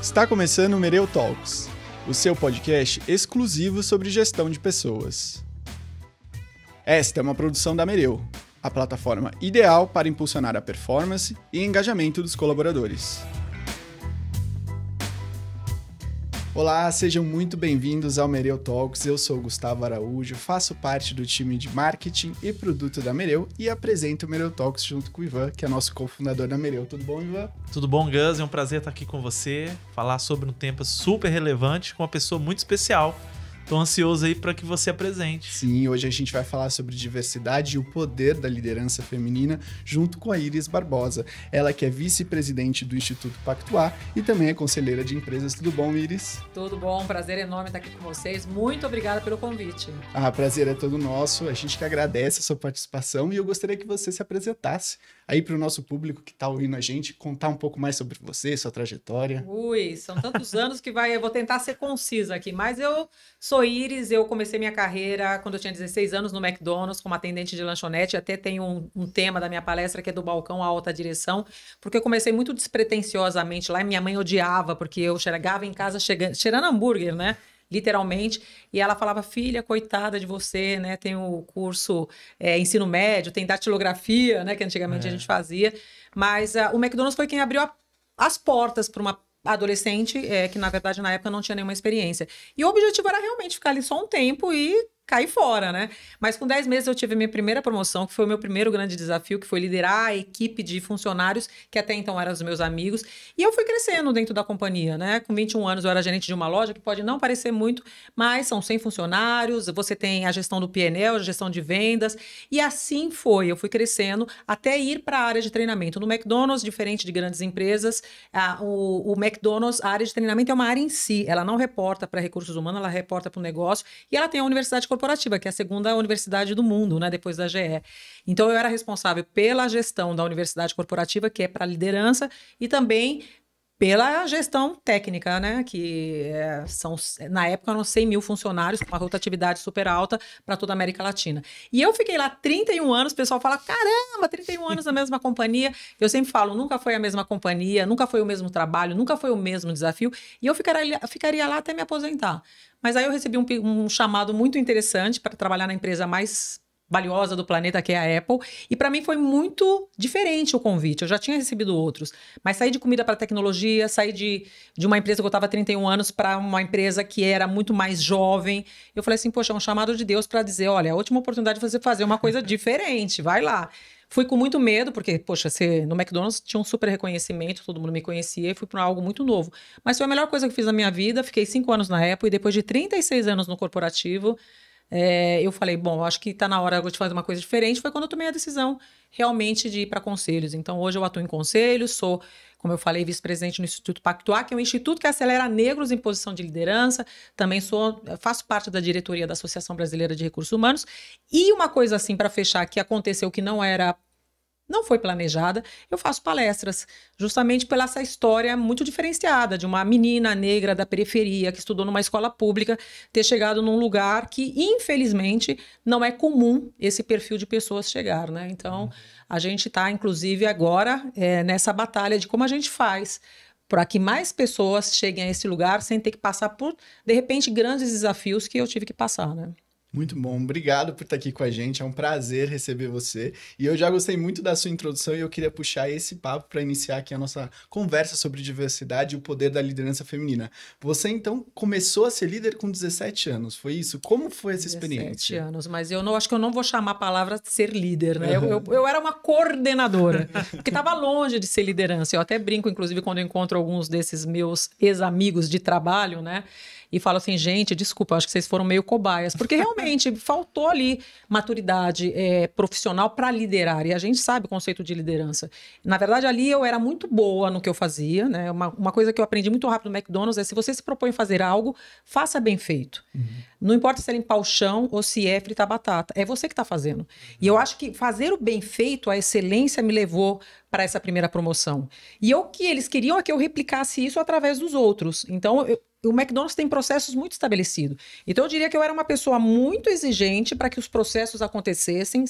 Está começando o Mereu Talks, o seu podcast exclusivo sobre gestão de pessoas. Esta é uma produção da Mereu, a plataforma ideal para impulsionar a performance e engajamento dos colaboradores. Olá, sejam muito bem-vindos ao Mereu Talks. Eu sou Gustavo Araújo, faço parte do time de marketing e produto da Mereu e apresento o Mereu Talks junto com o Ivan, que é nosso cofundador da Mereu. Tudo bom, Ivan? Tudo bom, Gus? É um prazer estar aqui com você, falar sobre um tema super relevante com uma pessoa muito especial Estou ansioso aí para que você apresente. Sim, hoje a gente vai falar sobre diversidade e o poder da liderança feminina, junto com a Iris Barbosa. Ela que é vice-presidente do Instituto Pactuar e também é conselheira de empresas. Tudo bom, Iris? Tudo bom, prazer enorme estar aqui com vocês. Muito obrigada pelo convite. Ah, prazer é todo nosso. A gente que agradece a sua participação e eu gostaria que você se apresentasse aí para o nosso público que está ouvindo a gente, contar um pouco mais sobre você, sua trajetória. Ui, são tantos anos que vai. Eu vou tentar ser concisa aqui, mas eu sou Iris, eu comecei minha carreira quando eu tinha 16 anos no McDonald's como atendente de lanchonete. Até tem um, um tema da minha palestra que é do balcão à alta direção, porque eu comecei muito despretensiosamente lá e minha mãe odiava, porque eu chegava em casa chegando, cheirando hambúrguer, né? literalmente. E ela falava, filha, coitada de você, né? Tem o curso é, ensino médio, tem datilografia, né? Que antigamente é. a gente fazia. Mas a, ah, o McDonald's foi quem abriu a, as portas para uma adolescente é, que, na verdade, na época não tinha nenhuma experiência. E o objetivo era realmente ficar ali só um tempo e cair fora, né? Mas com 10 meses eu tive minha primeira promoção, que foi o meu primeiro grande desafio, que foi liderar a equipe de funcionários, que até então eram os meus amigos. E eu fui crescendo dentro da companhia, né? Com 21 anos eu era gerente de uma loja, que pode não parecer muito, mas são 100 funcionários, você tem a gestão do PNL, a gestão de vendas. E assim foi, eu fui crescendo até ir para a área de treinamento. No McDonald's, diferente de grandes empresas, a, o, o McDonald's, a área de treinamento é uma área em si, ela não reporta para recursos humanos, ela reporta para o negócio e ela tem a universidade corporativa, que é a segunda universidade do mundo, né, depois da GE. Então eu era responsável pela gestão da universidade corporativa, que é para liderança, e também pela gestão técnica, né? Que é, são, na época, eram 100 mil funcionários, com uma rotatividade super alta para toda a América Latina. E eu fiquei lá 31 anos, o pessoal fala: caramba, 31 anos na mesma companhia. Eu sempre falo: nunca foi a mesma companhia, nunca foi o mesmo trabalho, nunca foi o mesmo desafio. E eu ficaria, ficaria lá até me aposentar. Mas aí eu recebi um, um chamado muito interessante para trabalhar na empresa mais valiosa do planeta, que é a Apple. E para mim foi muito diferente o convite. Eu já tinha recebido outros. Mas sair de comida para tecnologia, sair de, de uma empresa que eu estava 31 anos para uma empresa que era muito mais jovem. Eu falei assim, poxa, é um chamado de Deus para dizer, olha, é a última oportunidade de você fazer uma coisa diferente, vai lá. Fui com muito medo, porque, poxa, se, no McDonald's tinha um super reconhecimento, todo mundo me conhecia, e fui para algo muito novo. Mas foi a melhor coisa que fiz na minha vida, fiquei cinco anos na Apple, e depois de 36 anos no corporativo, é, eu falei, bom, acho que está na hora de fazer uma coisa diferente. Foi quando eu tomei a decisão realmente de ir para conselhos. Então, hoje eu atuo em conselhos, sou, como eu falei, vice-presidente no Instituto Pactuar, que é um instituto que acelera negros em posição de liderança. Também sou, faço parte da diretoria da Associação Brasileira de Recursos Humanos. E uma coisa assim, para fechar, que aconteceu que não era não foi planejada, eu faço palestras, justamente pela essa história muito diferenciada de uma menina negra da periferia que estudou numa escola pública ter chegado num lugar que, infelizmente, não é comum esse perfil de pessoas chegar, né? Então, uhum. a gente está, inclusive, agora é, nessa batalha de como a gente faz para que mais pessoas cheguem a esse lugar sem ter que passar por, de repente, grandes desafios que eu tive que passar, né? Muito bom, obrigado por estar aqui com a gente. É um prazer receber você. E eu já gostei muito da sua introdução e eu queria puxar esse papo para iniciar aqui a nossa conversa sobre diversidade e o poder da liderança feminina. Você então começou a ser líder com 17 anos, foi isso? Como foi essa experiência? 17 anos, mas eu não acho que eu não vou chamar a palavra ser líder, né? Uhum. Eu, eu, eu, era uma coordenadora, porque estava longe de ser liderança. Eu até brinco, inclusive, quando eu encontro alguns desses meus ex-amigos de trabalho, né? E falo assim, gente, desculpa, acho que vocês foram meio cobaias, porque realmente Exatamente. Faltou ali maturidade é, profissional para liderar. E a gente sabe o conceito de liderança. Na verdade, ali eu era muito boa no que eu fazia. Né? Uma, uma coisa que eu aprendi muito rápido no McDonald's é se você se propõe a fazer algo, faça bem feito. Uhum. Não importa se é limpar o chão ou se é fritar batata. É você que está fazendo. Uhum. E eu acho que fazer o bem feito, a excelência me levou para essa primeira promoção. E o que eles queriam é que eu replicasse isso através dos outros. Então, eu, o McDonald's tem processos muito estabelecidos. Então eu diria que eu era uma pessoa muito exigente para que os processos acontecessem,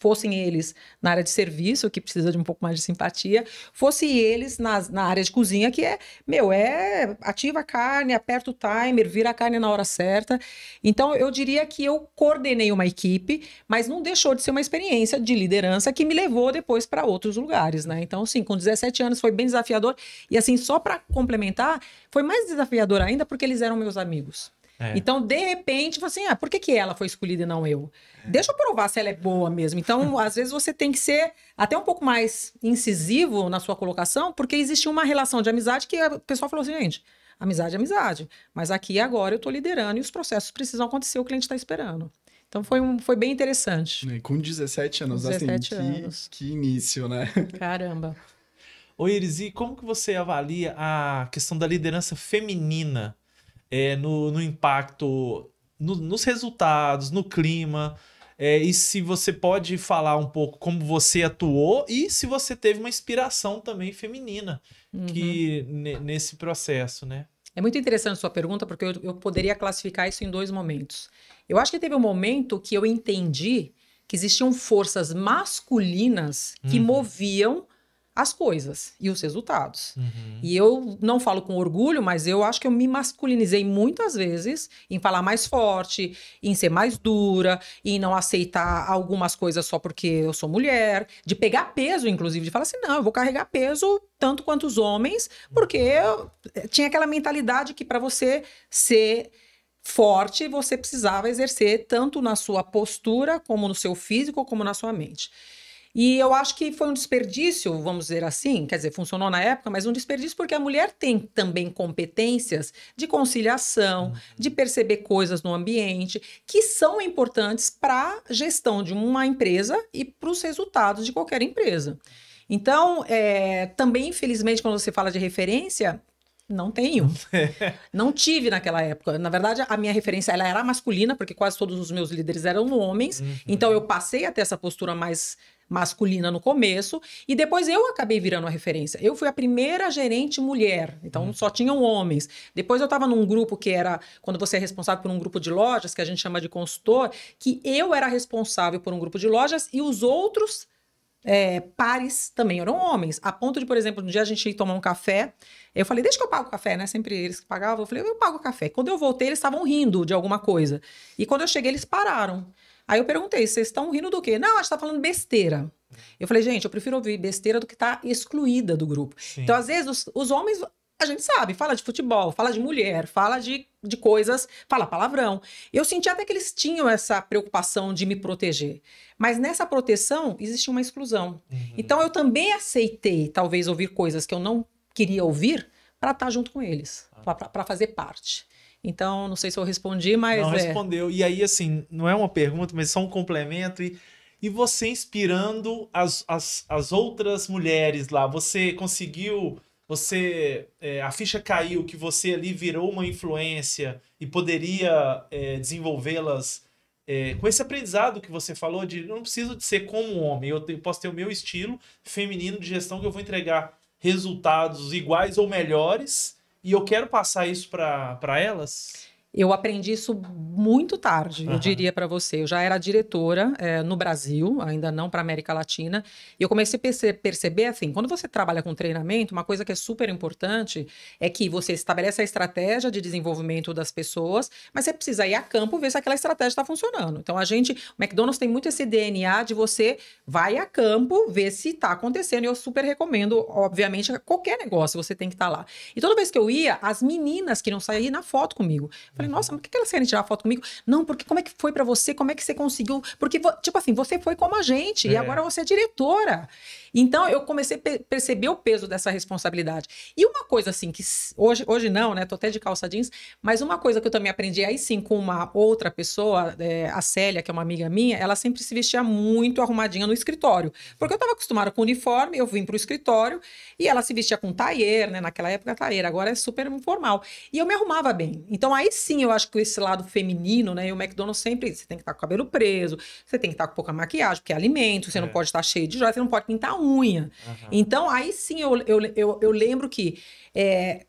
fossem eles na área de serviço, que precisa de um pouco mais de simpatia, fossem eles na, na área de cozinha, que é, meu, é ativa a carne, aperta o timer, vira a carne na hora certa. Então eu diria que eu coordenei uma equipe, mas não deixou de ser uma experiência de liderança que me levou depois para outros lugares, né? Então, sim, com 17 anos foi bem desafiador. E assim, só para complementar, foi mais desafiador ainda ainda porque eles eram meus amigos. É. Então, de repente, assim, ah, por que, que ela foi escolhida e não eu? Deixa eu provar se ela é boa mesmo. Então, às vezes você tem que ser até um pouco mais incisivo na sua colocação, porque existia uma relação de amizade que o pessoal falou assim, gente, amizade é amizade, mas aqui agora eu estou liderando e os processos precisam acontecer, o cliente está esperando. Então foi, um, foi bem interessante. E com 17 anos, 17 assim, anos. que início, né? Caramba. Oi, Irisi, como que você avalia a questão da liderança feminina é, no, no impacto, no, nos resultados, no clima? É, e se você pode falar um pouco como você atuou e se você teve uma inspiração também feminina uhum. que nesse processo, né? É muito interessante sua pergunta, porque eu, eu, poderia classificar isso em dois momentos. Eu acho que teve um momento que eu entendi que existiam forças masculinas que uhum. moviam as coisas e os resultados. Uhum. E eu não falo com orgulho, mas eu acho que eu me masculinizei muitas vezes em falar mais forte, em ser mais dura, em não aceitar algumas coisas só porque eu sou mulher, de pegar peso, inclusive, de falar assim: não, eu vou carregar peso tanto quanto os homens, porque eu eh, tinha aquela mentalidade que para você ser forte, você precisava exercer tanto na sua postura, como no seu físico, como na sua mente. E eu acho que foi um desperdício, vamos dizer assim, quer dizer, funcionou na época, mas um desperdício porque a mulher tem também competências de conciliação, uhum. de perceber coisas no ambiente que são importantes para a gestão de uma empresa e para os resultados de qualquer empresa. Então, é, também, infelizmente, quando você fala de referência, não tenho. não tive naquela época. Na verdade, a minha referência ela era masculina, porque quase todos os meus líderes eram homens. Uhum. Então eu passei a ter essa postura mais masculina no começo, e depois eu acabei virando a referência. Eu fui a primeira gerente mulher, então hum. só tinham homens. Depois eu estava num grupo que era, quando você é responsável por um grupo de lojas, que a gente chama de consultor, que eu era responsável por um grupo de lojas e os outros é, pares também eram homens. A ponto de, por exemplo, um dia a gente ia tomar um café, eu falei, deixa que eu pago o café, né? Sempre eles que pagavam, eu falei, eu pago o café. Quando eu voltei, eles estavam rindo de alguma coisa. E quando eu cheguei, eles pararam. Aí eu perguntei, vocês estão rindo do quê? Não, a gente tá falando besteira. Eu falei, gente, eu prefiro ouvir besteira do que estar tá excluída do grupo. Sim. Então, às vezes, os, os, homens, a gente sabe, fala de futebol, fala de mulher, fala de, de coisas, fala palavrão. Eu senti até que eles tinham essa preocupação de me proteger. Mas nessa proteção existia uma exclusão. Uhum. Então, eu também aceitei, talvez, ouvir coisas que eu não queria ouvir para estar tá junto com eles, ah. para fazer parte. Então, não sei se eu respondi, mas. Não é... respondeu. E aí, assim, não é uma pergunta, mas só um complemento. E, e você inspirando as, as, as outras mulheres lá, você conseguiu. Você. É, a ficha caiu que você ali virou uma influência e poderia é, desenvolvê-las é, com esse aprendizado que você falou de não preciso de ser como um homem, eu te, posso ter o meu estilo feminino de gestão que eu vou entregar resultados iguais ou melhores e eu quero passar isso para elas. Eu aprendi isso muito tarde, uhum. eu diria para você. Eu já era diretora é, no Brasil, ainda não para América Latina. E eu comecei a perce perceber, assim, quando você trabalha com treinamento, uma coisa que é super importante é que você estabelece a estratégia de desenvolvimento das pessoas, mas você precisa ir a campo ver se aquela estratégia está funcionando. Então, a gente, o McDonald's tem muito esse DNA de você vai a campo ver se está acontecendo. E eu super recomendo, obviamente, qualquer negócio você tem que estar tá lá. E toda vez que eu ia, as meninas queriam sair na foto comigo. Falei, falei, nossa, mas por que elas querem tirar foto comigo? Não, porque como é que foi para você? Como é que você conseguiu? Porque, tipo assim, você foi como a gente é. e agora você é diretora. Então, eu comecei a perceber o peso dessa responsabilidade. E uma coisa, assim, que hoje, hoje não, né? Tô até de calça jeans, mas uma coisa que eu também aprendi aí sim com uma outra pessoa, é, a Célia, que é uma amiga minha, ela sempre se vestia muito arrumadinha no escritório. Porque eu estava acostumada com uniforme, eu vim para o escritório e ela se vestia com taier, né? Naquela época, taier, agora é super informal. E eu me arrumava bem. Então, aí sim, sim, eu acho que esse lado feminino, né? E o McDonald's sempre, você tem que estar com o cabelo preso, você tem que estar com pouca maquiagem, porque é alimento, você é. não pode estar cheio de joia, você não pode pintar a unha. Uhum. Então, aí sim, eu, eu, eu, eu lembro que... É,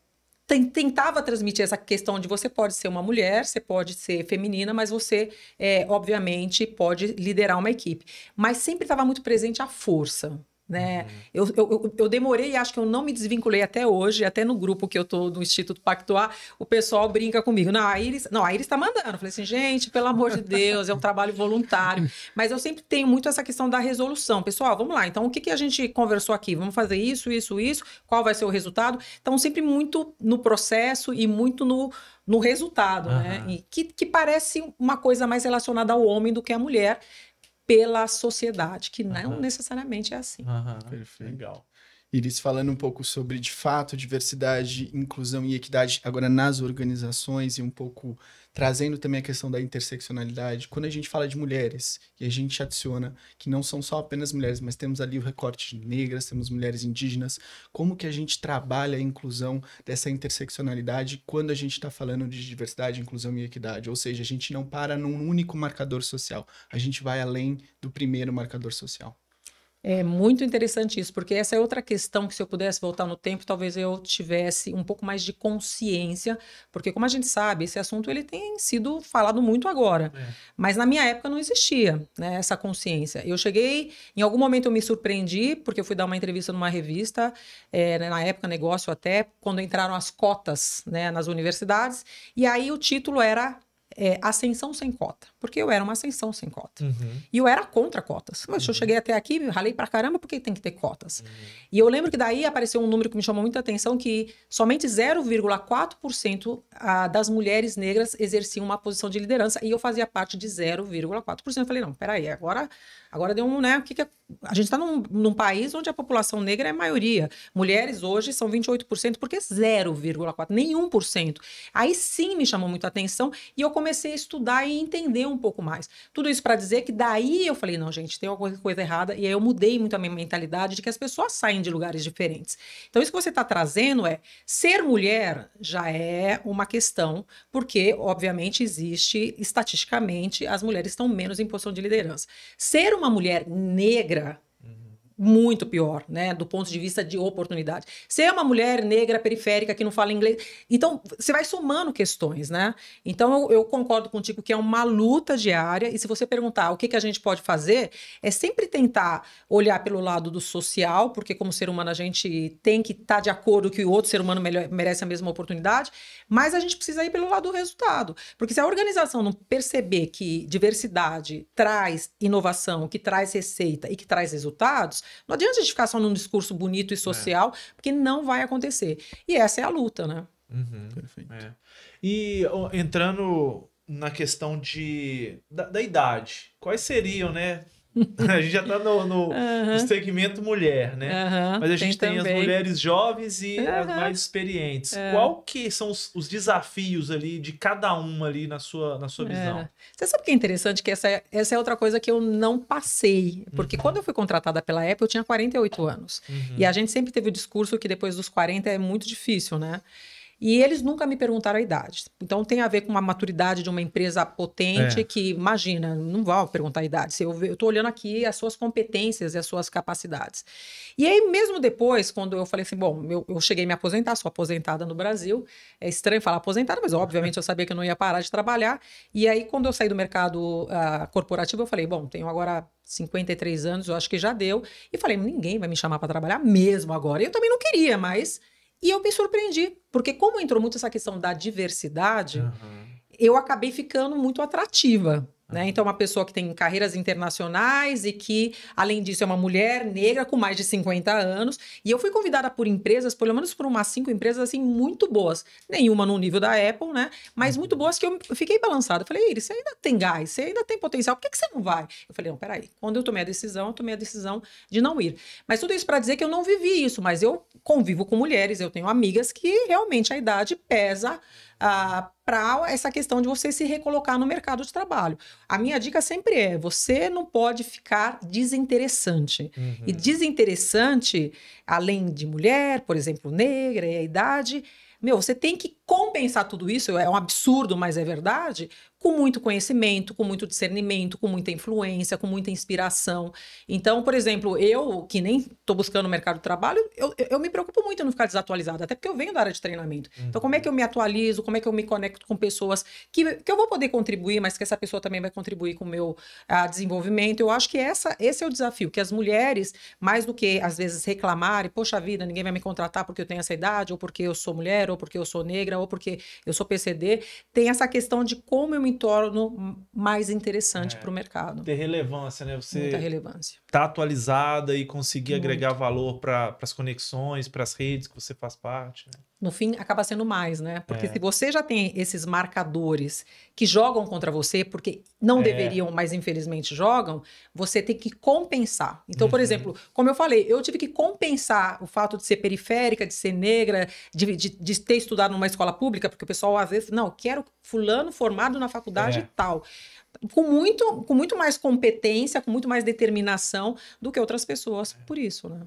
tentava transmitir essa questão de você pode ser uma mulher, você pode ser feminina, mas você, é, obviamente, pode liderar uma equipe. Mas sempre estava muito presente a força. Né? Uhum. Eu, eu, eu demorei e acho que eu não me desvinculei até hoje, até no grupo que eu tô do Instituto Pactuar, o pessoal brinca comigo. Não, a Iris, não, a Iris tá mandando. Eu falei assim, gente, pelo amor de Deus, é um trabalho voluntário. Mas eu sempre tenho muito essa questão da resolução. Pessoal, vamos lá. Então, o que, que a gente conversou aqui? Vamos fazer isso, isso, isso. Qual vai ser o resultado? Então, sempre muito no processo e muito no, no resultado, uhum. né? E que, que parece uma coisa mais relacionada ao homem do que à mulher pela sociedade, que não uhum. necessariamente é assim. Uhum. Perfeito. Legal. Iris, falando um pouco sobre, de fato, diversidade, inclusão e equidade agora nas organizações e um pouco trazendo também a questão da interseccionalidade, quando a gente fala de mulheres e a gente adiciona que não são só apenas mulheres, mas temos ali o recorte de negras, temos mulheres indígenas, como que a gente trabalha a inclusão dessa interseccionalidade quando a gente está falando de diversidade, inclusão e equidade? Ou seja, a gente não para num único marcador social, a gente vai além do primeiro marcador social. É muito interessante isso, porque essa é outra questão que se eu pudesse voltar no tempo, talvez eu tivesse um pouco mais de consciência, porque como a gente sabe, esse assunto ele tem sido falado muito agora, é. mas na minha época não existia né, essa consciência. Eu cheguei, em algum momento eu me surpreendi, porque eu fui dar uma entrevista numa revista, é, né, na época negócio até, quando entraram as cotas né, nas universidades, e aí o título era é, Ascensão Sem Cota porque eu era uma ascensão sem cota. Uhum. E eu era contra cotas. Mas uhum. eu cheguei até aqui, ralei pra caramba, porque tem que ter cotas. Uhum. E eu lembro que daí apareceu um número que me chamou muita atenção, que somente 0,4% ah, das mulheres negras exerciam uma posição de liderança, e eu fazia parte de 0,4%. Eu falei, não, peraí, agora, agora deu um, né, o que que... É... A gente está num, num, país onde a população negra é maioria. Mulheres hoje são 28%, porque 0,4%, nenhum por cento Aí sim me chamou muito atenção, e eu comecei a estudar e entender um um pouco mais. Tudo isso para dizer que daí eu falei, não, gente, tem alguma coisa errada. E aí eu mudei muito a minha mentalidade de que as pessoas saem de lugares diferentes. Então, isso que você está trazendo é ser mulher já é uma questão, porque, obviamente, existe estatisticamente as mulheres estão menos em posição de liderança. Ser uma mulher negra muito pior, né, do ponto de vista de oportunidade. Você é uma mulher negra periférica que não fala inglês, então você vai somando questões, né? Então eu, eu, concordo contigo que é uma luta diária e se você perguntar o que, que a gente pode fazer, é sempre tentar olhar pelo lado do social, porque como ser humano a gente tem que estar tá de acordo que o outro ser humano merece a mesma oportunidade, mas a gente precisa ir pelo lado do resultado, porque se a organização não perceber que diversidade traz inovação, que traz receita e que traz resultados não adianta a gente ficar só num discurso bonito e é. social, é. porque não vai acontecer. E essa é a luta, né? Uhum, Perfeito. É. E entrando na questão de, da, da idade, quais seriam, né? a gente já está no, no, uhum. no, segmento mulher, né? Uhum, Mas a gente tem, tem as mulheres jovens e uhum. as mais experientes. É. Qual que são os, os, desafios ali de cada uma ali na sua, na sua é. visão? Você sabe que é interessante que essa, é, essa é outra coisa que eu não passei. Porque uhum. quando eu fui contratada pela Apple, eu tinha 48 anos. Uhum. E a gente sempre teve o discurso que depois dos 40 é muito difícil, né? E eles nunca me perguntaram a idade. Então tem a ver com a maturidade de uma empresa potente é. que, imagina, não vão perguntar a idade. eu estou olhando aqui as suas competências e as suas capacidades. E aí, mesmo depois, quando eu falei assim, bom, eu, eu cheguei a me aposentar, sou aposentada no Brasil. É estranho falar aposentada, mas obviamente eu sabia que eu não ia parar de trabalhar. E aí, quando eu saí do mercado uh, corporativo, eu falei, bom, tenho agora 53 anos, eu acho que já deu. E falei, ninguém vai me chamar para trabalhar mesmo agora. E eu também não queria, mas e eu me surpreendi, porque como entrou muito essa questão da diversidade, uhum. eu acabei ficando muito atrativa. Né? Então, uma pessoa que tem carreiras internacionais e que, além disso, é uma mulher negra com mais de 50 anos. E eu fui convidada por empresas, pelo menos por umas cinco empresas, assim, muito boas. Nenhuma no nível da Apple, né? Mas uhum. muito boas que eu fiquei balançada. Eu falei, Iris, você ainda tem gás, você ainda tem potencial, por que, que você não vai? Eu falei, não, peraí. Quando eu tomei a decisão, eu tomei a decisão de não ir. Mas tudo isso para dizer que eu não vivi isso, mas eu convivo com mulheres, eu tenho amigas que realmente a idade pesa para essa questão de você se recolocar no mercado de trabalho. A minha dica sempre é: você não pode ficar desinteressante. Uhum. E desinteressante, além de mulher, por exemplo, negra e a idade, meu, você tem que compensar tudo isso, é um absurdo, mas é verdade, com muito conhecimento, com muito discernimento, com muita influência, com muita inspiração. Então, por exemplo, eu, que nem estou buscando o mercado de trabalho, eu, eu me preocupo muito em não ficar desatualizada, até porque eu venho da área de treinamento. Uhum. Então, como é uhum. que eu me atualizo, como é que eu me conecto com pessoas que, que eu vou poder contribuir, mas que essa pessoa também vai contribuir com o meu ah, desenvolvimento. Eu acho que essa, esse é o desafio, que as mulheres, mais do que às vezes reclamarem, poxa vida, ninguém vai me contratar porque eu tenho essa idade, ou porque eu sou mulher, ou porque eu sou negra, ou porque eu sou PCD, tem essa questão de como eu me torno mais interessante é, para o mercado. Ter relevância, né? Você Muita relevância. Tá atualizada e conseguir Muito. agregar valor para as conexões, para as redes que você faz parte. Né? no fim, acaba sendo mais, né? Porque é. se você já tem esses marcadores que jogam contra você, porque não é. deveriam, mas infelizmente jogam, você tem que compensar. Então, uhum. por exemplo, como eu falei, eu tive que compensar o fato de ser periférica, de ser negra, de, de, de ter estudado numa escola pública, porque o pessoal às vezes, não, quero fulano formado na faculdade é. e tal com muito, com muito mais competência, com muito mais determinação do que outras pessoas, é. por isso, né?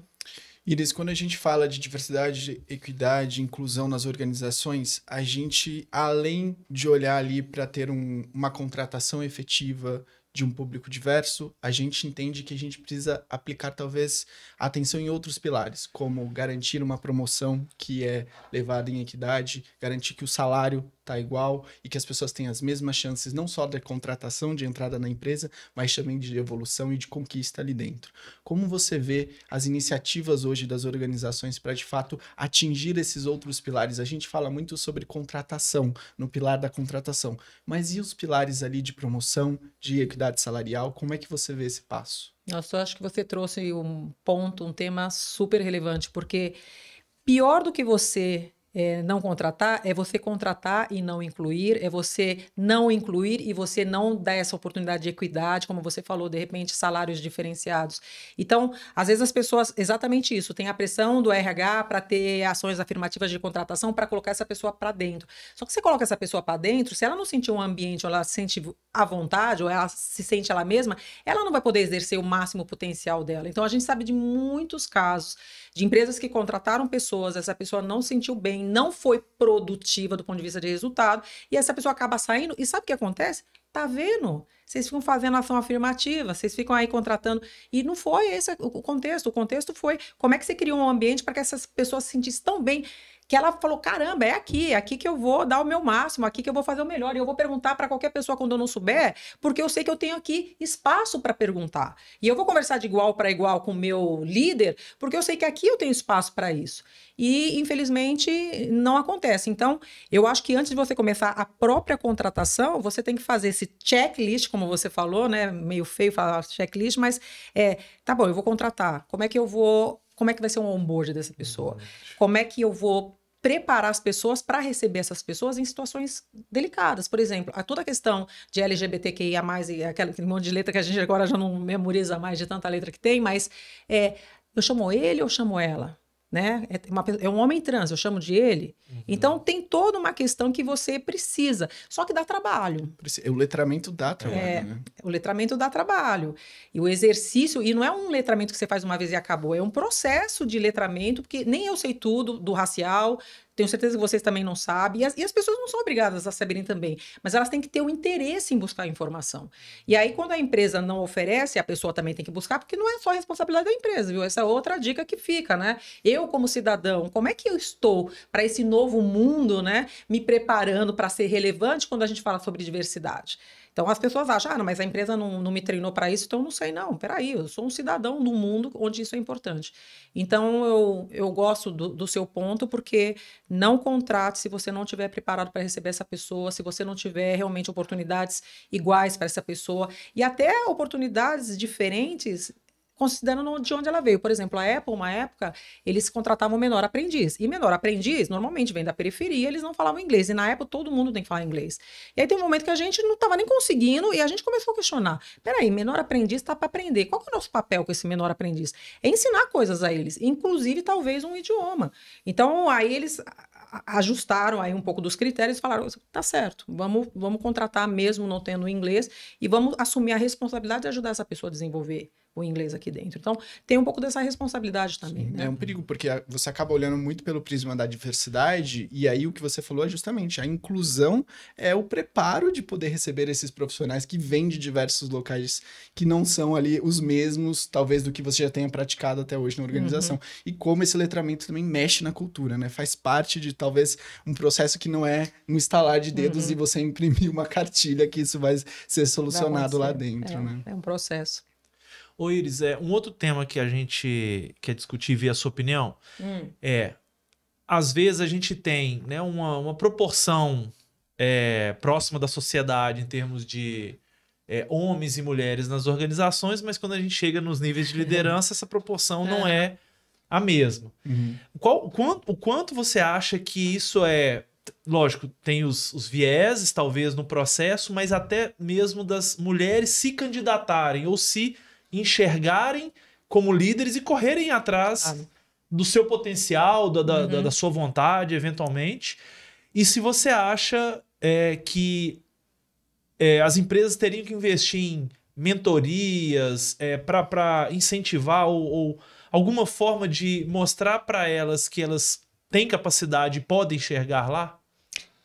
Iris, quando a gente fala de diversidade, equidade, inclusão nas organizações, a gente, além de olhar ali para ter um, uma contratação efetiva, de um público diverso, a gente entende que a gente precisa aplicar talvez atenção em outros pilares, como garantir uma promoção que é levada em equidade, garantir que o salário está igual e que as pessoas têm as mesmas chances não só da contratação, de entrada na empresa, mas também de evolução e de conquista ali dentro. Como você vê as iniciativas hoje das organizações para de fato atingir esses outros pilares? A gente fala muito sobre contratação, no pilar da contratação, mas e os pilares ali de promoção, de equidade equidade salarial, como é que você vê esse passo? Nossa, eu acho que você trouxe um ponto, um tema super relevante, porque pior do que você é, não contratar, é você contratar e não incluir, é você não incluir e você não dar essa oportunidade de equidade, como você falou, de repente, salários diferenciados. Então, às vezes as pessoas, exatamente isso, tem a pressão do RH para ter ações afirmativas de contratação para colocar essa pessoa para dentro. Só que você coloca essa pessoa para dentro, se ela não sentir um ambiente ou ela se sente à vontade, ou ela se sente ela mesma, ela não vai poder exercer o máximo potencial dela. Então, a gente sabe de muitos casos de empresas que contrataram pessoas, essa pessoa não sentiu bem não foi produtiva do ponto de vista de resultado, e essa pessoa acaba saindo, e sabe o que acontece? Tá vendo? Vocês ficam fazendo ação afirmativa, vocês ficam aí contratando. E não foi esse o contexto. O contexto foi como é que você criou um ambiente para que essas pessoas se sentissem tão bem que ela falou: caramba, é aqui, é aqui que eu vou dar o meu máximo, aqui que eu vou fazer o melhor. E eu vou perguntar para qualquer pessoa quando eu não souber, porque eu sei que eu tenho aqui espaço para perguntar. E eu vou conversar de igual para igual com o meu líder, porque eu sei que aqui eu tenho espaço para isso. E, infelizmente, não acontece. Então, eu acho que antes de você começar a própria contratação, você tem que fazer esse checklist, como você falou, né? Meio feio falar checklist, mas é, tá bom, eu vou contratar. Como é que eu vou. Como é que vai ser um onboard dessa pessoa? Como é que eu vou preparar as pessoas para receber essas pessoas em situações delicadas. Por exemplo, a toda a questão de LGBTQIA, e aquele monte de letra que a gente agora já não memoriza mais de tanta letra que tem, mas é, eu chamo ele ou chamo ela? né? É, uma, é, um homem trans, eu chamo de ele. Uhum. Então tem toda uma questão que você precisa. Só que dá trabalho. O letramento dá trabalho, é, né? O letramento dá trabalho. E o exercício, e não é um letramento que você faz uma vez e acabou, é um processo de letramento, porque nem eu sei tudo do racial, tenho certeza que vocês também não sabem. E as, e as pessoas não são obrigadas a saberem também, mas elas têm que ter o um interesse em buscar informação. E aí, quando a empresa não oferece, a pessoa também tem que buscar, porque não é só responsabilidade da empresa, viu? Essa é outra dica que fica, né? Eu, como cidadão, como é que eu estou para esse novo mundo, né? Me preparando para ser relevante quando a gente fala sobre diversidade? Então as pessoas acham, ah, não, mas a empresa não, não me treinou para isso, então eu não sei, não. Peraí, eu sou um cidadão do mundo onde isso é importante. Então eu, eu gosto do, do seu ponto, porque não contrate se você não estiver preparado para receber essa pessoa, se você não tiver realmente oportunidades iguais para essa pessoa, e até oportunidades diferentes considerando de onde ela veio. Por exemplo, a Apple, uma época, eles contratavam menor aprendiz. E menor aprendiz, normalmente, vem da periferia, eles não falavam inglês. E na Apple, todo mundo tem que falar inglês. E aí tem um momento que a gente não estava nem conseguindo e a gente começou a questionar. Peraí, menor aprendiz está para aprender. Qual é o nosso papel com esse menor aprendiz? É ensinar coisas a eles, inclusive, talvez, um idioma. Então, aí eles ajustaram aí um pouco dos critérios e falaram, tá certo, vamos, vamos contratar mesmo não tendo inglês e vamos assumir a responsabilidade de ajudar essa pessoa a desenvolver o inglês aqui dentro. Então, tem um pouco dessa responsabilidade também. Sim, né? É um perigo, porque você acaba olhando muito pelo prisma da diversidade, e aí o que você falou é justamente a inclusão é o preparo de poder receber esses profissionais que vêm de diversos locais que não são ali os mesmos, talvez, do que você já tenha praticado até hoje na organização. Uhum. E como esse letramento também mexe na cultura, né? Faz parte de talvez um processo que não é um instalar de dedos uhum. e você imprimir uma cartilha que isso vai ser solucionado lá dentro, é, né? É um processo. Ô Iris, é, um outro tema que a gente quer discutir via sua opinião hum. é às vezes a gente tem né, uma, uma proporção é, próxima da sociedade em termos de é, homens e mulheres nas organizações, mas quando a gente chega nos níveis de liderança, essa proporção não é, é a mesma. Uhum. Qual, o, quanto, o quanto você acha que isso é lógico, tem os, os vieses, talvez, no processo, mas até mesmo das mulheres se candidatarem ou se enxergarem como líderes e correrem atrás do seu potencial, da, da, uhum. da, da, sua vontade, eventualmente. E se você acha é, que é, as empresas teriam que investir em mentorias é, para incentivar ou, ou alguma forma de mostrar para elas que elas têm capacidade e podem enxergar lá?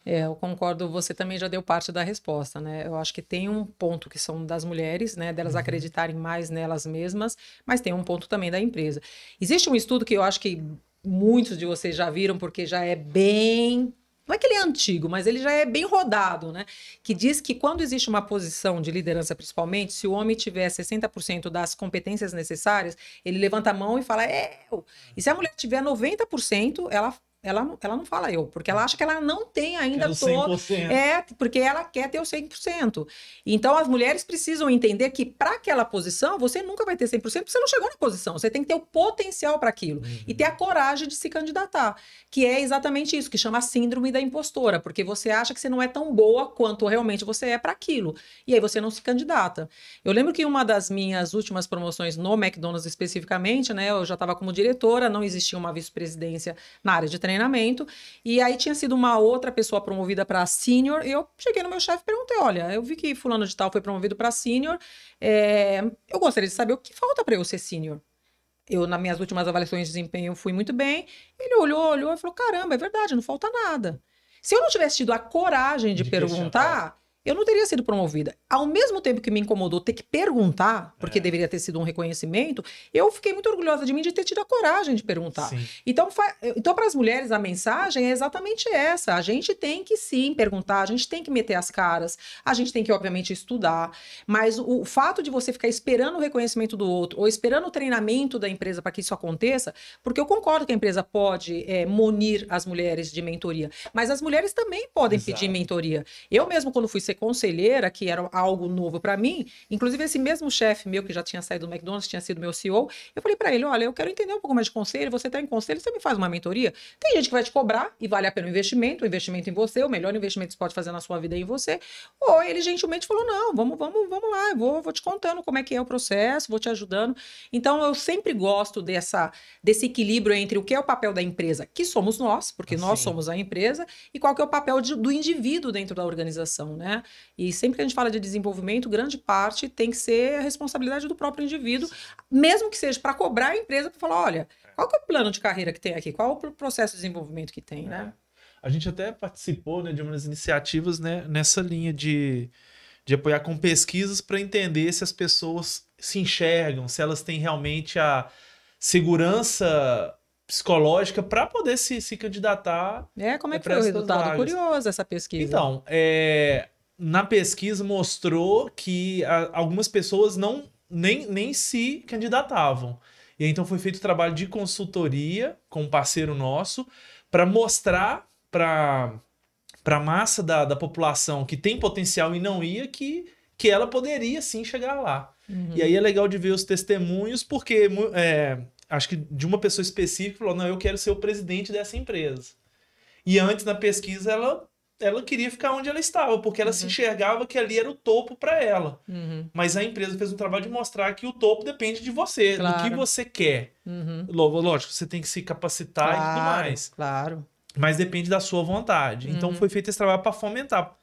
É, eu concordo, você também já deu parte da resposta, né? Eu acho que tem um ponto que são das mulheres, né? Delas uhum. acreditarem mais nelas mesmas, mas tem um ponto também da empresa. Existe um estudo que eu acho que muitos de vocês já viram, porque já é bem não é que ele é antigo, mas ele já é bem rodado, né? Que diz que quando existe uma posição de liderança, principalmente, se o homem tiver 60% das competências necessárias, ele levanta a mão e fala, é eu. E se a mulher tiver 90%, ela ela não, ela não fala eu, porque ela acha que ela não tem ainda todo. É, porque ela quer ter o 100%. Então, as mulheres precisam entender que para aquela posição, você nunca vai ter 100%, porque você não chegou na posição. Você tem que ter o potencial para aquilo uhum. e ter a uhum. coragem de se candidatar, que é exatamente isso, que chama síndrome da impostora, porque você acha que você não é tão boa quanto realmente você é para aquilo. E aí você não se candidata. Eu lembro que uma das minhas últimas promoções no McDonald's especificamente, né, eu já estava como diretora, não existia uma vice-presidência na área de treinamento treinamento. E aí tinha sido uma outra pessoa promovida para senior. E eu cheguei no meu chefe e perguntei: olha, eu vi que fulano de tal foi promovido para senior. É, eh, eu gostaria de saber o que falta para eu ser senior eu, nas minhas últimas avaliações de desempenho, fui muito bem. Ele olhou, olhou e falou: caramba, é verdade, não falta nada. Se eu não tivesse tido a coragem de, de perguntar, eu não teria sido promovida. Ao mesmo tempo que me incomodou ter que perguntar, porque é. deveria ter sido um reconhecimento, eu fiquei muito orgulhosa de mim de ter tido a coragem de perguntar. Sim. Então, então para as mulheres, a mensagem é exatamente essa. A gente tem que sim perguntar, a gente tem que meter as caras, a gente tem que, obviamente, estudar. Mas o, o fato de você ficar esperando o reconhecimento do outro, ou esperando o treinamento da empresa para que isso aconteça, porque eu concordo que a empresa pode é, as mulheres de mentoria, mas as mulheres também podem Exato. pedir mentoria. Eu mesmo, quando fui ser conselheira, que era algo novo para mim, inclusive esse mesmo chefe meu que já tinha saído do McDonald's, tinha sido meu CEO, eu falei para ele, olha, eu quero entender um pouco mais de conselho, você está em conselho, você me faz uma mentoria? Tem gente que vai te cobrar e vale a pena o investimento, o investimento em você, o melhor investimento que você pode fazer na sua vida é em você, ou ele gentilmente falou, não, vamos, vamos, vamos lá, eu vou, vou te contando como é que é o processo, vou te ajudando. Então, eu sempre gosto dessa, desse equilíbrio entre o que é o papel da empresa, que somos nós, porque assim. nós somos a empresa, e qual que é o papel de, do indivíduo dentro da organização, né? E sempre que a gente fala de desenvolvimento, grande parte tem que ser a responsabilidade do próprio indivíduo, mesmo que seja para cobrar a empresa para falar, olha, é. qual é o plano de carreira que tem aqui? Qual o processo de desenvolvimento que tem, né? é. né? A gente até participou né, de umas iniciativas né, nessa linha de, de apoiar com pesquisas para entender se as pessoas se enxergam, se elas têm realmente a segurança psicológica para poder se, se candidatar. É, como é que foi o resultado? Curioso essa pesquisa. Então, é, na pesquisa mostrou que a, algumas pessoas não nem, nem se candidatavam. E então foi feito o trabalho de consultoria com um parceiro nosso para mostrar para a massa da, da população que tem potencial e não ia que, que ela poderia sim chegar lá. Uhum. E aí é legal de ver os testemunhos, porque é, acho que de uma pessoa específica falou: não, eu quero ser o presidente dessa empresa. E antes na pesquisa ela ela queria ficar onde ela estava, porque ela uhum. se enxergava que ali era o topo para ela. Uhum. Mas a empresa fez um trabalho de mostrar que o topo depende de você, claro. do que você quer. Uhum. Lógico, você tem que se capacitar claro, e tudo mais. Claro. Mas depende da sua vontade. Então uhum. foi feito esse trabalho para fomentar.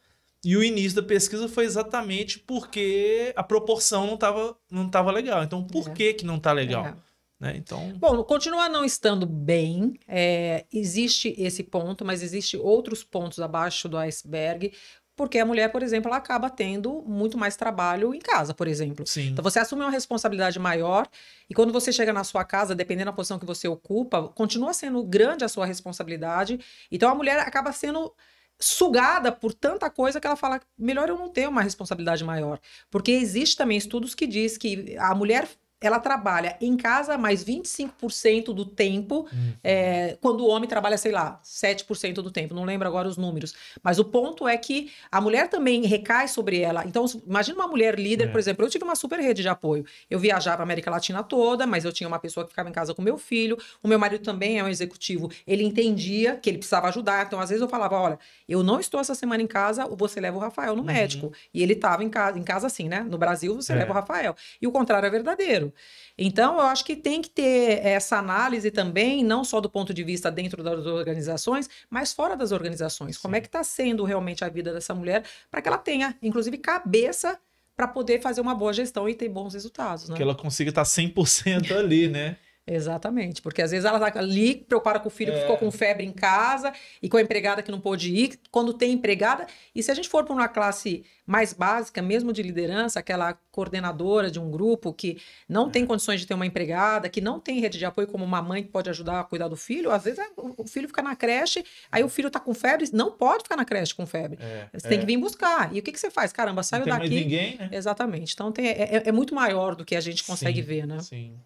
E o início da pesquisa foi exatamente porque a proporção não estava não tava legal. Então, por é. que, que não está legal? É. Né? Então... Bom, continuar não estando bem, é, existe esse ponto, mas existe outros pontos abaixo do iceberg, porque a mulher, por exemplo, ela acaba tendo muito mais trabalho em casa, por exemplo. Sim. Então você assume uma responsabilidade maior e quando você chega na sua casa, dependendo da posição que você ocupa, continua sendo grande a sua responsabilidade. Então a mulher acaba sendo sugada por tanta coisa que ela fala, melhor eu não ter uma responsabilidade maior. Porque existe também estudos que diz que a mulher ela trabalha em casa mais 25% do tempo, uhum. é, quando o homem trabalha, sei lá, 7% do tempo, não lembro agora os números. Mas o ponto é que a mulher também recai sobre ela. Então, imagina uma mulher líder, é. por exemplo, eu tive uma super rede de apoio. Eu viajava a América Latina toda, mas eu tinha uma pessoa que ficava em casa com meu filho. O meu marido também é um executivo, ele entendia que ele precisava ajudar. Então, às vezes eu falava: olha, eu não estou essa semana em casa, você leva o Rafael no uhum. médico. E ele estava em casa, em casa assim, né? No Brasil, você é. leva o Rafael. E o contrário é verdadeiro. Então, eu acho que tem que ter essa análise também, não só do ponto de vista dentro das organizações, mas fora das organizações. Sim. Como é que está sendo realmente a vida dessa mulher para que ela tenha, inclusive, cabeça para poder fazer uma boa gestão e ter bons resultados. Né? Que ela consiga tá estar 100% ali, né? Exatamente, porque às vezes ela tá ali preocupada com o filho é. que ficou com é. febre em casa e com a empregada que não pôde ir. Quando tem empregada, e se a gente for para uma classe mais básica, mesmo de liderança, aquela coordenadora de um grupo que não é. tem condições de ter uma empregada, que não tem rede de apoio como uma mãe que pode ajudar a cuidar do filho, às vezes ah, o filho fica na creche, aí o filho tá com febre, não pode ficar na creche com febre. É. Você tem é. que vir buscar. E o que, que você faz? Caramba, saiu daqui. Mais ninguém, né? Exatamente. Então tem, é, é, muito maior do que a gente consegue sim, ver, né? Sim.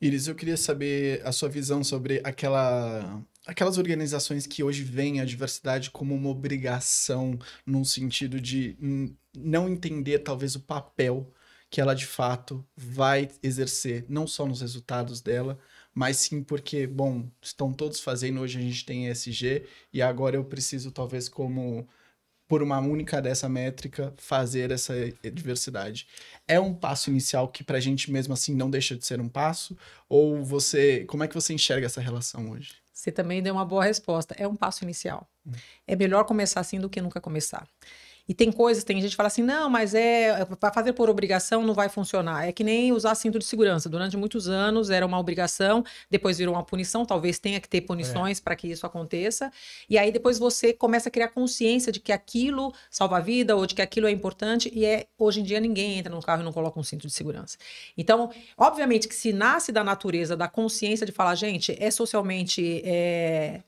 Iris, eu queria saber a sua visão sobre aquela, aquelas organizações que hoje veem a diversidade como uma obrigação, num sentido de não entender talvez o papel que ela de fato vai exercer, não só nos resultados dela, mas sim porque, bom, estão todos fazendo, hoje a gente tem ESG e agora eu preciso, talvez, como por uma única dessa métrica, fazer essa diversidade. É um passo inicial que para a gente mesmo assim não deixa de ser um passo? Ou você, como é que você enxerga essa relação hoje? Você também deu uma boa resposta. É um passo inicial. Hum. É melhor começar assim do que nunca começar. E tem coisas, tem gente que fala assim, não, mas é para é, fazer por obrigação não vai funcionar. É que nem usar cinto de segurança. Durante muitos anos era uma obrigação, depois virou uma punição. Talvez tenha que ter punições é. para que isso aconteça. E aí depois você começa a criar consciência de que aquilo salva a vida ou de que aquilo é importante. E é hoje em dia ninguém entra no carro e não coloca um cinto de segurança. Então, obviamente que se nasce da natureza, da consciência de falar, gente, é socialmente é,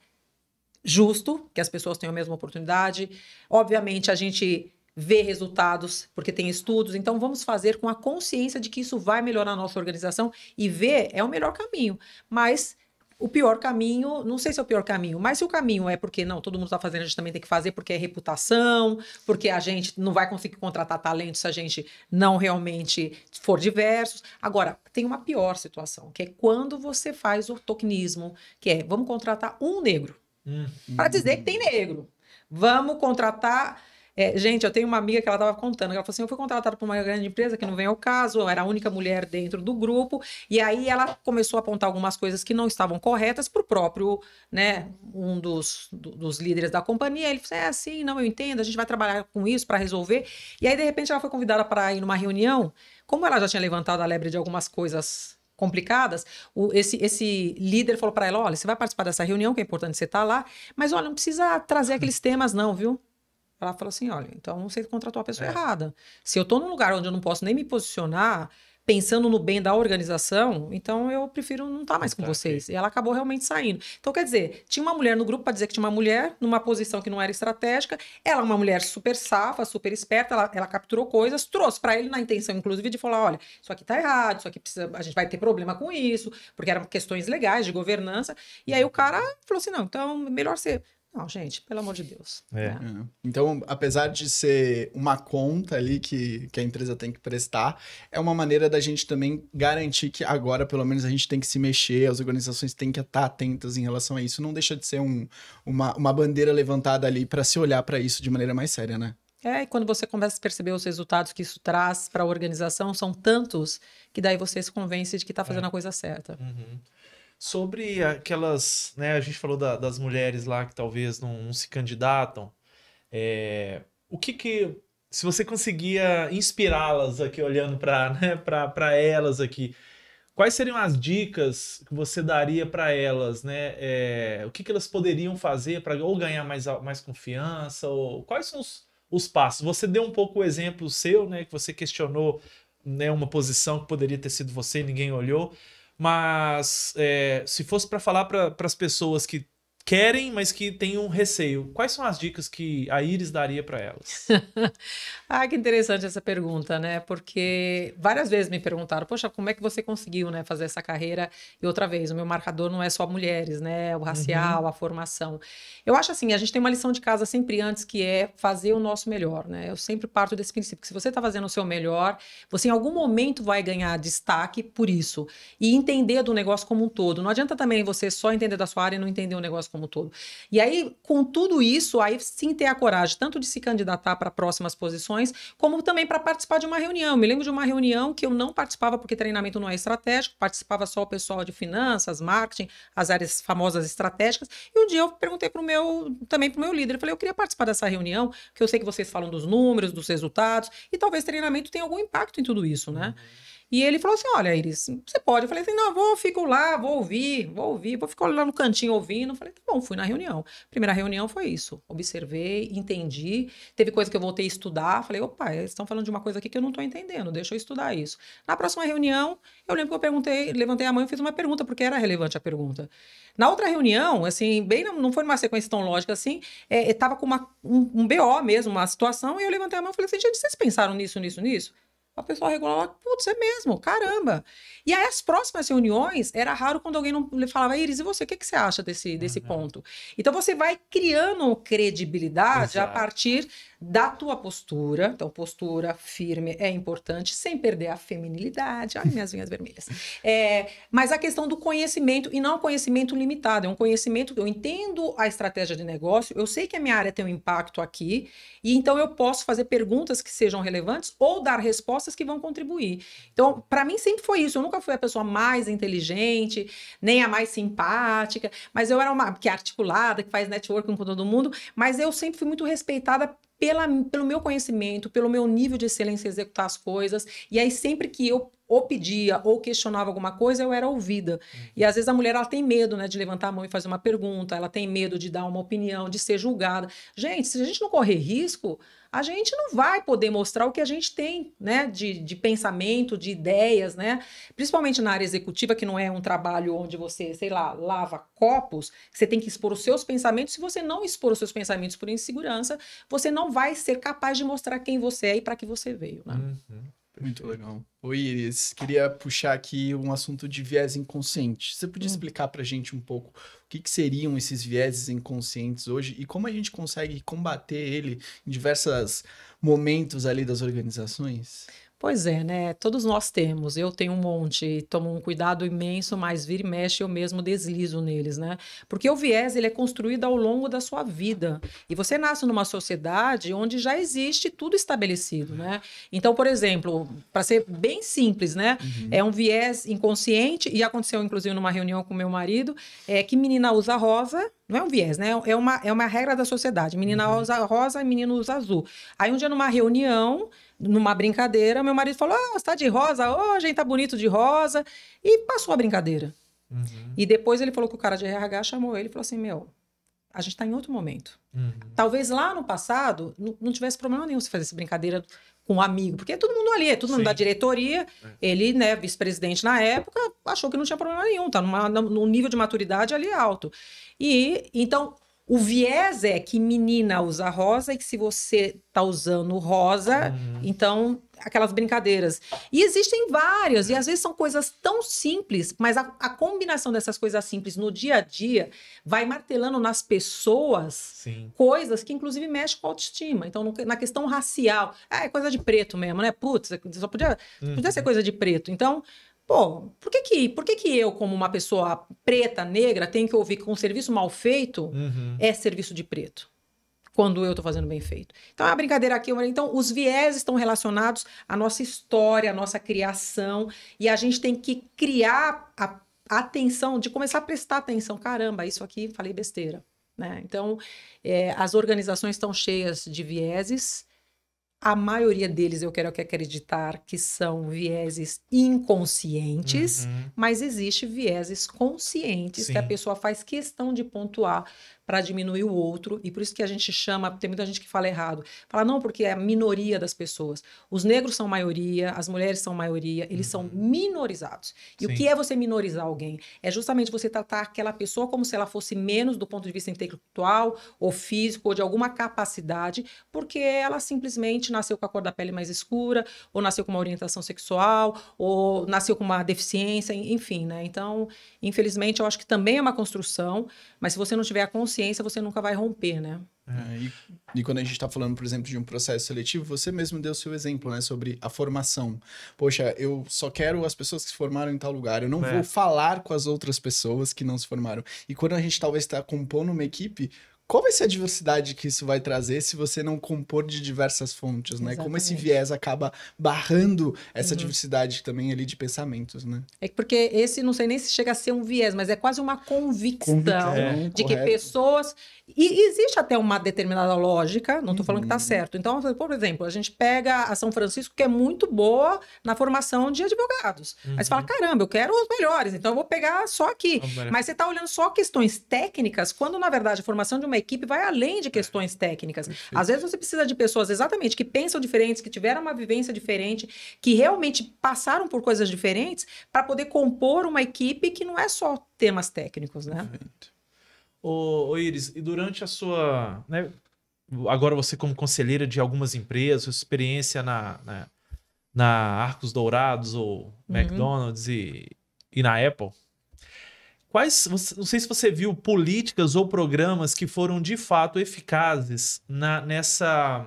justo, que as pessoas tenham a mesma oportunidade. Obviamente, a gente vê resultados, porque tem estudos. Então, vamos fazer com a consciência de que isso vai melhorar a nossa organização e ver é o melhor caminho. Mas o pior caminho, não sei se é o pior caminho, mas se o caminho é porque não, todo mundo está fazendo, a gente também tem que fazer porque é reputação, porque a gente não vai conseguir contratar talento se a gente não realmente for diversos. Agora, tem uma pior situação, que é quando você faz o tokenismo, que é vamos contratar um negro. Hum. Para dizer que tem negro. Vamos contratar. É, gente, eu tenho uma amiga que ela estava contando, ela falou assim: eu fui contratada por uma grande empresa que não vem ao caso, eu era a única mulher dentro do grupo, e aí ela começou a apontar algumas coisas que não estavam corretas para o próprio, né, um dos, do, dos líderes da companhia. Ele falou: assim, é assim, não, eu entendo, a gente vai trabalhar com isso para resolver. E aí, de repente, ela foi convidada para ir numa reunião. Como ela já tinha levantado a lebre de algumas coisas complicadas, o, esse, esse líder falou para ela: olha, você vai participar dessa reunião, que é importante você estar tá lá, mas olha, não precisa trazer aqueles temas, não, viu? Ela falou assim: olha, então você contratou a pessoa é. errada. Se eu estou num lugar onde eu não posso nem me posicionar, pensando no bem da organização, então eu prefiro não estar tá mais com tá vocês. Aqui. E ela acabou realmente saindo. Então, quer dizer, tinha uma mulher no grupo para dizer que tinha uma mulher, numa posição que não era estratégica. Ela é uma mulher super safa, super esperta, ela, ela capturou coisas, trouxe para ele na intenção, inclusive, de falar: olha, isso aqui tá errado, isso aqui precisa, a gente vai ter problema com isso, porque eram questões legais de governança. E aí o cara falou assim: não, então melhor ser não, gente, pelo amor de Deus. É. Né? É. Então, apesar de ser uma conta ali que, que a empresa tem que prestar, é uma maneira da gente também garantir que agora, pelo menos, a gente tem que se mexer, as organizações têm que estar atentas em relação a isso. Não deixa de ser um, uma, uma bandeira levantada ali para se olhar para isso de maneira mais séria, né? É, e quando você começa a perceber os resultados que isso traz para a organização, são tantos que daí você se convence de que está fazendo é. a coisa certa. Uhum sobre aquelas, né, a gente falou da, das mulheres lá que talvez não, não se candidatam. É, o que que se você conseguia inspirá-las aqui olhando para né, elas aqui, quais seriam as dicas que você daria para elas, né? É, o que, que elas poderiam fazer para ou ganhar mais, mais confiança, ou quais são os, os passos? Você deu um pouco o exemplo seu, né? Que você questionou né, uma posição que poderia ter sido você e ninguém olhou. Mas é, se fosse para falar para as pessoas que querem, mas que têm um receio. Quais são as dicas que a Iris daria para elas? ah, que interessante essa pergunta, né? Porque várias vezes me perguntaram, poxa, como é que você conseguiu, né, fazer essa carreira? E outra vez, o meu marcador não é só mulheres, né? O racial, uhum. a formação. Eu acho assim, a gente tem uma lição de casa sempre antes que é fazer o nosso melhor, né? Eu sempre parto desse princípio que se você está fazendo o seu melhor, você em algum momento vai ganhar destaque por isso e entender do negócio como um todo. Não adianta também você só entender da sua área e não entender o negócio como como um todo. E aí, com tudo isso, aí sim ter a coragem tanto de se candidatar para próximas posições, como também para participar de uma reunião. me lembro de uma reunião que eu não participava porque treinamento não é estratégico, participava só o pessoal de finanças, marketing, as áreas famosas estratégicas. E um dia eu perguntei para o meu, também para o meu líder, eu falei, eu queria participar dessa reunião, que eu sei que vocês falam dos números, dos resultados, e talvez treinamento tenha algum impacto em tudo isso, né? Uhum. E ele falou assim: Olha, Iris, você pode? Eu falei assim: Não, vou, fico lá, vou ouvir, vou ouvir, vou ficar lá no cantinho ouvindo. Eu falei: Tá bom, fui na reunião. Primeira reunião foi isso. Observei, entendi. Teve coisa que eu voltei a estudar. Falei: Opa, eles estão falando de uma coisa aqui que eu não estou entendendo, deixa eu estudar isso. Na próxima reunião, eu lembro que eu perguntei, levantei a mão e fiz uma pergunta, porque era relevante a pergunta. Na outra reunião, assim, bem, não foi uma sequência tão lógica assim, é, é com uma, um, um BO mesmo, uma situação, e eu levantei a mão e falei assim: Gente, vocês pensaram nisso, nisso, nisso? A pessoa regular lá, putz, é mesmo, caramba. E aí as próximas reuniões, era raro quando alguém não falava, Iris, e você, o que, que você acha desse, desse uhum. ponto? Então você vai criando credibilidade Exato. a partir da tua postura. Então, postura firme é importante, sem perder a feminilidade. Ai, minhas vinhas vermelhas. É, mas a questão do conhecimento, e não um conhecimento limitado, é um conhecimento que eu entendo a estratégia de negócio, eu sei que a minha área tem um impacto aqui, e então eu posso fazer perguntas que sejam relevantes ou dar respostas que vão contribuir. Então, para mim sempre foi isso. Eu nunca fui a pessoa mais inteligente, nem a mais simpática, mas eu era uma que é articulada, que faz networking com todo mundo, mas eu sempre fui muito respeitada pela, pelo meu conhecimento, pelo meu nível de excelência em executar as coisas. E aí, sempre que eu ou pedia ou questionava alguma coisa, eu era ouvida. Uhum. E às vezes a mulher ela tem medo né, de levantar a mão e fazer uma pergunta, ela tem medo de dar uma opinião, de ser julgada. Gente, se a gente não correr risco, a gente não vai poder mostrar o que a gente tem, né, de, de pensamento, de ideias, né, principalmente na área executiva, que não é um trabalho onde você, sei lá, lava copos, você tem que expor os seus pensamentos, se você não expor os seus pensamentos por insegurança, você não vai ser capaz de mostrar quem você é e para que você veio, né. Uhum. Muito legal. Oi, Iris. Queria puxar aqui um assunto de viés inconsciente. Você podia hum. explicar para a gente um pouco o que, que, seriam esses vieses inconscientes hoje e como a gente consegue combater ele em diversos momentos ali das organizações? Pois é, né? Todos nós temos. Eu tenho um monte, tomo um cuidado imenso, mas vira e mexe eu mesmo deslizo neles, né? Porque o viés ele é construído ao longo da sua vida. E você nasce numa sociedade onde já existe tudo estabelecido, né? Então, por exemplo, para ser bem simples, né? Uhum. É um viés inconsciente e aconteceu inclusive numa reunião com meu marido, é que menina usa rosa não é um viés, né? É uma, é uma regra da sociedade. Menina uhum. usa rosa, menino usa azul. Aí um dia numa reunião, numa brincadeira, meu marido falou: Ah, você tá de rosa hoje, oh, hein? Tá bonito de rosa. E passou a brincadeira. Uhum. E depois ele falou que o cara de RH chamou ele e falou assim: Meu, a gente está em outro momento. Uhum. Talvez lá no passado não, não, tivesse problema nenhum se fazer essa brincadeira com um amigo, porque é todo mundo ali, é todo mundo Sim. da diretoria. É. Ele, né, vice-presidente na época, achou que não tinha problema nenhum, tá numa, num nível de maturidade ali alto. E então o viés é que menina usa rosa e que se você tá usando rosa, uhum. então aquelas brincadeiras. E existem várias, e às vezes são coisas tão simples, mas a, a combinação dessas coisas simples no dia a dia vai martelando nas pessoas Sim. coisas que, inclusive, mexem com a autoestima. Então, no, na questão racial, é, é coisa de preto mesmo, né? Putz, só podia, uhum. podia ser uhum. coisa de preto. Então, pô, por que que, por que que eu, como uma pessoa preta, negra, tenho que ouvir que um serviço mal feito uhum. é serviço de preto? quando eu estou fazendo bem feito. Então, é a brincadeira aqui, então, os viés estão relacionados à nossa história, à nossa criação, e a gente tem que criar a atenção, de começar a prestar atenção. Caramba, isso aqui, falei besteira. Né? Então, é, as organizações estão cheias de vieses, a maioria deles, eu quero que acreditar que são vieses inconscientes, uhum. mas existe vieses conscientes Sim. que a pessoa faz questão de pontuar para diminuir o outro, e por isso que a gente chama, tem muita gente que fala errado, fala não, porque é a minoria das pessoas. Os negros são maioria, as mulheres são maioria, eles uhum. são minorizados. E Sim. o que é você minorizar alguém? É justamente você tratar aquela pessoa como se ela fosse menos do ponto de vista intelectual ou físico ou de alguma capacidade, porque ela simplesmente nasceu com a cor da pele mais escura, ou nasceu com uma orientação sexual, ou nasceu com uma deficiência, enfim, né? Então, infelizmente, eu acho que também é uma construção, mas se você não tiver a consciência consciência você nunca vai romper, né? É, e, e, quando a gente está falando, por exemplo, de um processo seletivo, você mesmo deu seu exemplo, né? Sobre a formação. Poxa, eu só quero as pessoas que se formaram em tal lugar. Eu não é. vou falar com as outras pessoas que não se formaram. E quando a gente talvez está compondo uma equipe, qual vai ser a diversidade que isso vai trazer se você não compor de diversas fontes, Exatamente. né? Como esse viés acaba barrando essa uhum. diversidade também ali de pensamentos, né? É porque esse, não sei nem se chega a ser um viés, mas é quase uma convicção, é, né? de correto. que pessoas... E existe até uma determinada lógica, não estou falando tá uhum. que está certo. Então, por exemplo, a gente pega a São Francisco, que é muito boa na formação de advogados. Uhum. Aí você fala, uhum. caramba, eu quero os melhores, então eu vou pegar só aqui. Oh, mas você está olhando só questões técnicas, quando, na verdade, a formação de uma equipe vai além de é, questões técnicas. Às vezes você precisa de pessoas exatamente que pensam diferentes, que tiveram uma vivência diferente, que realmente passaram por coisas diferentes para poder compor uma equipe que não é só temas técnicos, né? Ô, ô Iris, e durante a sua. Né, agora você, como conselheira de algumas empresas, sua experiência na, na, né, na Arcos Dourados ou uhum. McDonald's e, e na Apple, Quais, não sei se você viu políticas ou programas que foram de fato eficazes na, nessa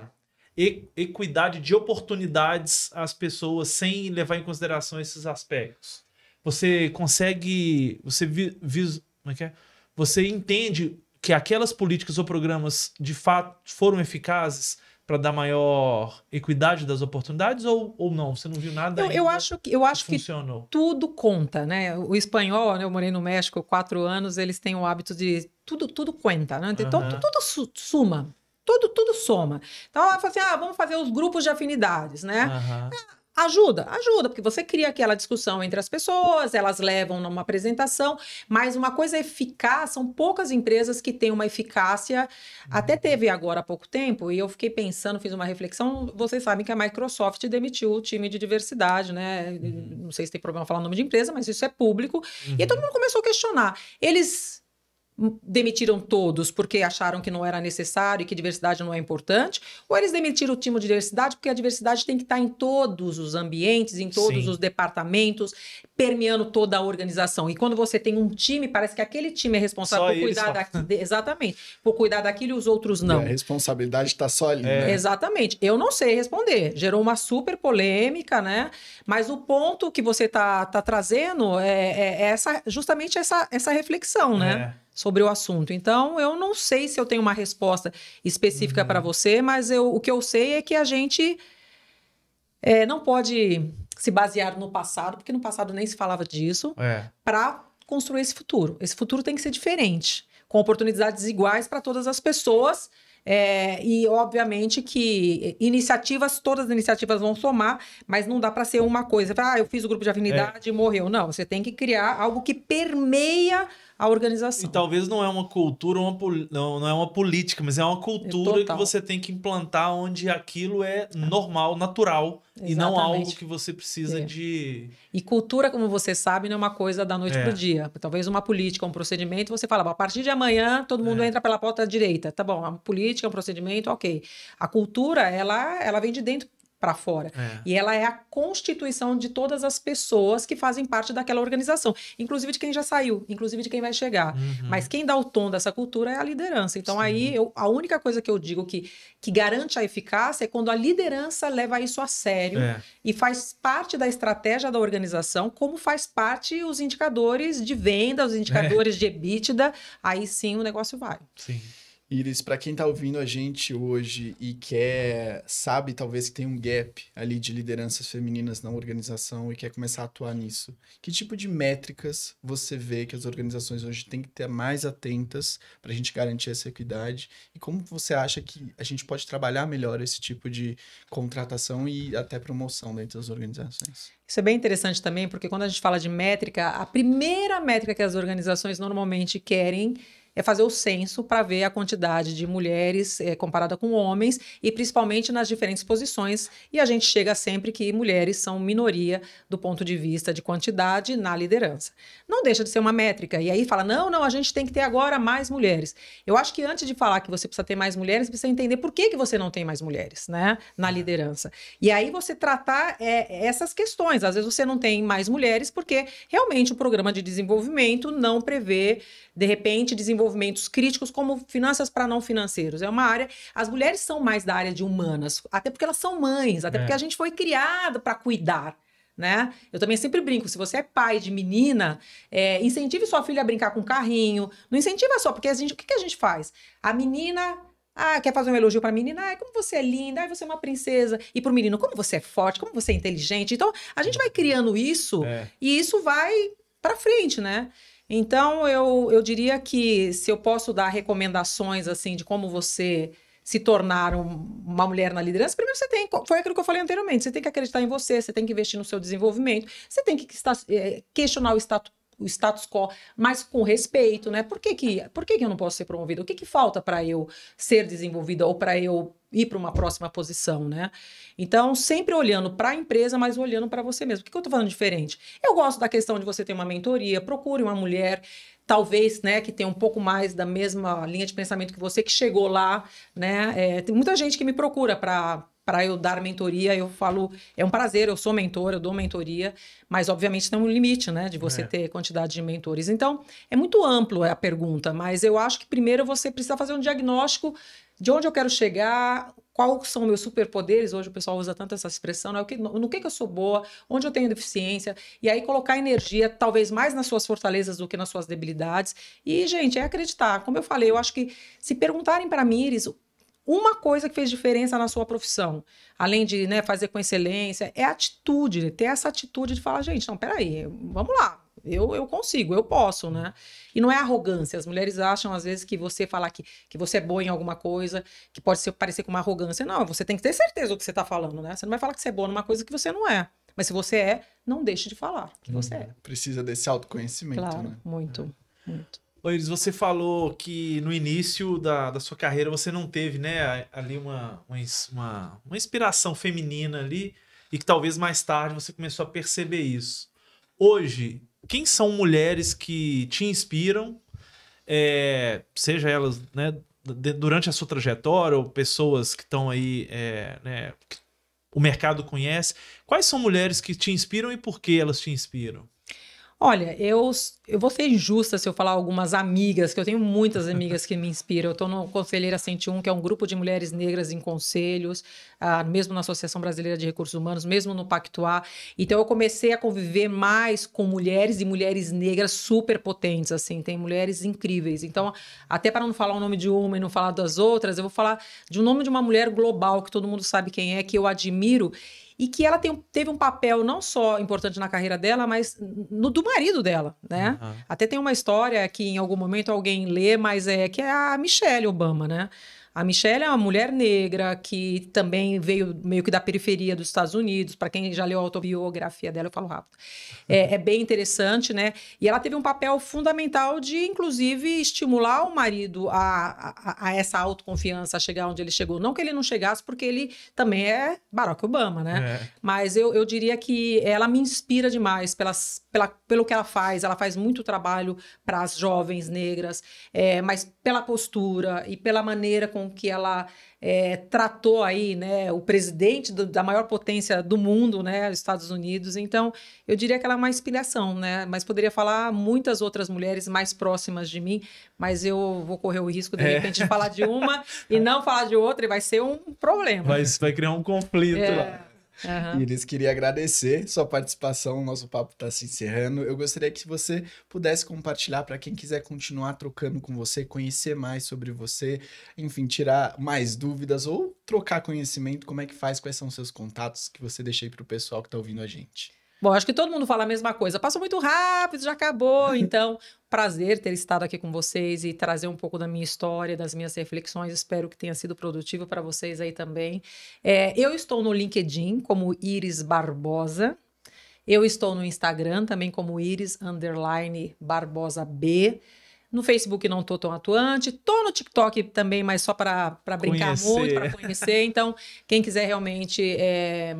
equidade de oportunidades às pessoas sem levar em consideração esses aspectos. Você consegue, você vi, vi, é, é? Você entende que aquelas políticas ou programas de fato foram eficazes para dar maior equidade das oportunidades ou, ou não? Você não viu nada? Eu, eu acho que eu acho que, funcionou. que tudo conta, né? O espanhol, né? eu morei no México quatro anos, eles têm o hábito de tudo tudo conta, né? Então uhum. tudo, tudo suma, tudo tudo soma. Então ela fala assim, ah, vamos fazer os grupos de afinidades, né? Uhum. Ah, Ajuda, ajuda, porque você cria aquela discussão entre as pessoas, elas levam numa apresentação, mas uma coisa eficaz, são poucas empresas que têm uma eficácia. Até uhum. teve agora há pouco tempo, e eu fiquei pensando, fiz uma reflexão. Vocês sabem que a Microsoft demitiu o time de diversidade, né? Uhum. Não sei se tem problema falar o nome de empresa, mas isso é público. Uhum. E todo mundo começou a questionar. Eles demitiram todos porque acharam que não era necessário e que diversidade não é importante, ou eles demitiram o time de diversidade porque a diversidade tem que estar em todos os ambientes, em todos Sim. os departamentos, permeando toda a organização. E quando você tem um time, parece que aquele time é responsável só por cuidar daquilo. Exatamente. Por cuidar daquilo e os outros não. E a responsabilidade está só ali. É. Né? Exatamente. Eu não sei responder. Gerou uma super polêmica, né? Mas o ponto que você está tá trazendo é, é, essa, justamente essa, essa reflexão, né? É sobre o assunto. Então, eu não sei se eu tenho uma resposta específica uhum. para você, mas eu, o que eu sei é que a gente é, não pode se basear no passado, porque no passado nem se falava disso, é. para construir esse futuro. Esse futuro tem que ser diferente, com oportunidades iguais para todas as pessoas. É, e obviamente que iniciativas, todas as iniciativas vão somar, mas não dá para ser uma coisa. Ah, eu fiz o grupo de afinidade é. e morreu. Não, você tem que criar algo que permeia a organização. E talvez não é uma cultura, uma, não, não é uma política, mas é uma cultura é que você tem que implantar onde aquilo é normal, natural, Exatamente. e não algo que você precisa é. de. E cultura, como você sabe, não é uma coisa da noite é. para o dia. Talvez uma política, um procedimento, você fala, a partir de amanhã todo mundo é. entra pela porta direita. Tá bom, a política, um procedimento, ok. A cultura, ela, ela vem de dentro para fora. É. E ela é a constituição de todas as pessoas que fazem parte daquela organização, inclusive de quem já saiu, inclusive de quem vai chegar. Uhum. Mas quem dá o tom dessa cultura é a liderança. Então Sim. aí eu, a única coisa que eu digo que, que garante a eficácia é quando a liderança leva isso a sério é. e faz parte da estratégia da organização, como faz parte os indicadores de venda, os é. indicadores é. de EBITDA, aí sim o negócio vai. Sim. Iris, para quem está ouvindo a gente hoje e quer, sabe talvez que tem um gap ali de lideranças femininas na organização e quer começar a atuar nisso, que tipo de métricas você vê que as organizações hoje têm que ter mais atentas para a gente garantir essa equidade? E como você acha que a gente pode trabalhar melhor esse tipo de contratação e até promoção dentro das organizações? Isso é bem interessante também, porque quando a gente fala de métrica, a primeira métrica que as organizações normalmente querem é fazer o censo para ver a quantidade de mulheres é, comparada com homens e principalmente nas diferentes posições. E a gente chega sempre que mulheres são minoria do ponto de vista de quantidade na liderança. Não deixa de ser uma métrica. E aí fala: não, não, a gente tem que ter agora mais mulheres. Eu acho que antes de falar que você precisa ter mais mulheres, precisa entender por que, que você não tem mais mulheres né, na uhum. liderança. E aí você tratar é, essas questões. Às vezes você não tem mais mulheres porque realmente o programa de desenvolvimento não prevê, de repente, desenvolvimento movimentos críticos como finanças para não financeiros. É uma área. As mulheres são mais da área de humanas, até porque elas são mães, até é. porque a gente foi criado para cuidar. Né? Eu também sempre brinco, se você é pai de menina, é, incentive sua filha a brincar com carrinho, não incentiva só, porque a gente, o que, que a gente faz? A menina ah, quer fazer um elogio para a menina? ah como você é linda, ah você é uma princesa. E para o menino, como você é forte, como você é inteligente. Então, a gente uhum. vai criando isso é. e isso vai para frente, né? Então, eu, eu diria que se eu posso dar recomendações assim de como você se tornar uma mulher na liderança, primeiro você tem, foi aquilo que eu falei anteriormente, você tem que acreditar em você, você tem que investir no seu desenvolvimento, você tem que estar, é, questionar o status o status quo, mas com respeito, né? Por que, que, por que, que eu não posso ser promovida? O que, que falta para eu ser desenvolvida ou para eu ir para uma próxima posição, né? Então, sempre olhando para a empresa, mas olhando para você mesmo. O que, que eu estou falando diferente? Eu gosto da questão de você ter uma mentoria, procure uma mulher, talvez, né, que tenha um pouco mais da mesma linha de pensamento que você, que chegou lá, né? É, tem muita gente que me procura para para eu dar mentoria, eu falo, é um prazer, eu sou mentor, eu dou mentoria, mas obviamente tem um limite, né, de você é. ter quantidade de mentores. Então, é muito amplo a pergunta, mas eu acho que primeiro você precisa fazer um diagnóstico de onde eu quero chegar, quais são meus superpoderes, hoje o pessoal usa tanto essa expressão, né? no que, que eu sou boa, onde eu tenho deficiência, e aí colocar energia talvez mais nas suas fortalezas do que nas suas debilidades. E, gente, é acreditar. Como eu falei, eu acho que se perguntarem para mim, Iris, uma coisa que fez diferença na sua profissão, além de né, fazer com excelência, é a atitude, ter essa atitude de falar, gente, não, peraí, vamos lá. Eu, eu consigo, eu posso, né? E não é arrogância. As mulheres acham, às vezes, que você falar que, que você é boa em alguma coisa, que pode ser, parecer com uma arrogância. Não, você tem que ter certeza do que você está falando, né? Você não vai falar que você é boa numa coisa que você não é. Mas se você é, não deixe de falar que você hum, é. Precisa desse autoconhecimento, claro, né? Muito, é. muito. Iris, você falou que no início da, da sua carreira você não teve, né, ali uma, uma, uma inspiração feminina ali e que talvez mais tarde você começou a perceber isso. Hoje, quem são mulheres que te inspiram, é, seja elas, né, durante a sua trajetória ou pessoas que estão aí, é, né, o mercado conhece, quais são mulheres que te inspiram e por que elas te inspiram? Olha, eu, eu vou ser injusta se eu falar algumas amigas, que eu tenho muitas amigas que me inspiram. Eu estou no Conselheira 101, que é um grupo de mulheres negras em conselhos, ah, mesmo na Associação Brasileira de Recursos Humanos, mesmo no Pactuar. Então eu comecei a conviver mais com mulheres e mulheres negras super potentes, assim, tem mulheres incríveis. Então, até para não falar o nome de uma e não falar das outras, eu vou falar de um nome de uma mulher global, que todo mundo sabe quem é, que eu admiro e que ela tem, teve um papel não só importante na carreira dela, mas no do marido dela, né? Uhum. Até tem uma história que em algum momento alguém lê, mas é que é a Michelle Obama, né? A Michelle é uma mulher negra que também veio meio que da periferia dos Estados Unidos. Para quem já leu a autobiografia dela, eu falo rápido. É, é, bem interessante, né? E ela teve um papel fundamental de, inclusive, estimular o marido a, a, a, essa autoconfiança, a chegar onde ele chegou. Não que ele não chegasse, porque ele também é Barack Obama, né? É. Mas eu, eu diria que ela me inspira demais pelas, pela, pelo que ela faz. Ela faz muito trabalho para as jovens negras, é, mas pela postura e pela maneira com com que ela é, tratou aí, né, o presidente do, da maior potência do mundo, né, Estados Unidos. Então, eu diria que ela é uma inspiração, né, mas poderia falar muitas outras mulheres mais próximas de mim, mas eu vou correr o risco de, é. de repente de falar de uma e não falar de outra e vai ser um problema. Vai, vai criar um conflito. É. Uhum. E eles queriam agradecer sua participação. O nosso papo está se encerrando. Eu gostaria que você pudesse compartilhar para quem quiser continuar trocando com você, conhecer mais sobre você, enfim, tirar mais dúvidas ou trocar conhecimento. Como é que faz? Quais são os seus contatos que você deixei para o pessoal que está ouvindo a gente? Bom, acho que todo mundo fala a mesma coisa. Passou muito rápido, já acabou. Então, prazer ter estado aqui com vocês e trazer um pouco da minha história, das minhas reflexões. Espero que tenha sido produtivo para vocês aí também. É, eu estou no LinkedIn como Iris Barbosa. Eu estou no Instagram também como Iris underline Barbosa B. No Facebook não tô tão atuante. Tô no TikTok também, mas só para brincar conhecer. muito, para conhecer. Então, quem quiser realmente é,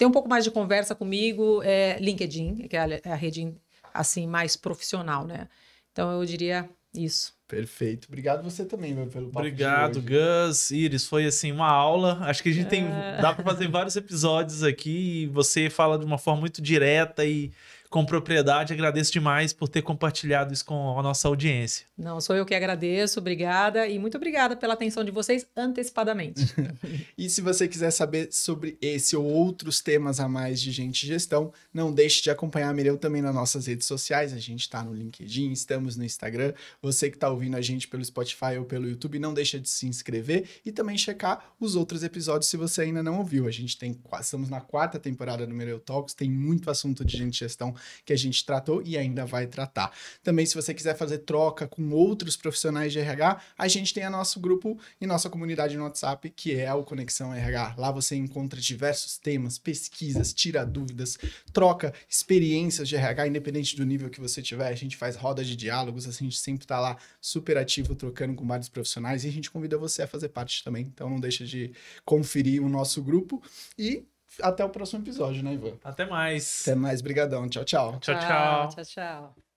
tem um pouco mais de conversa comigo, é LinkedIn, que é a, é a rede assim mais profissional, né? Então eu diria isso. Perfeito. Obrigado você também, meu, pelo papo Obrigado, Gus. Iris, foi assim uma aula. Acho que a gente tem é. dá para fazer vários episódios aqui e você fala de uma forma muito direta e com propriedade. Agradeço demais por ter compartilhado isso com a nossa audiência. Não, sou eu que agradeço, obrigada e muito obrigada pela atenção de vocês antecipadamente. e se você quiser saber sobre esse ou outros temas a mais de gente gestão, não deixe de acompanhar a Mireu também nas nossas redes sociais. A gente está no LinkedIn, estamos no Instagram. Você que está ouvindo a gente pelo Spotify ou pelo YouTube, não deixa de se inscrever e também checar os outros episódios se você ainda não ouviu. A gente tem estamos na quarta temporada do Mireu Talks, tem muito assunto de gente de gestão que a gente tratou e ainda vai tratar. Também, se você quiser fazer troca com outros profissionais de RH, a gente tem o nosso grupo e nossa comunidade no WhatsApp, que é o Conexão RH. Lá você encontra diversos temas, pesquisas, tira dúvidas, troca experiências de RH, independente do nível que você tiver. A gente faz roda de diálogos, a gente sempre está lá super ativo, trocando com vários profissionais e a gente convida você a fazer parte também. Então, não deixa de conferir o nosso grupo. E até o próximo episódio, né, Ivan? Até mais. Até mais, brigadão. Tchau, tchau. Tchau, tchau. Tchau, tchau.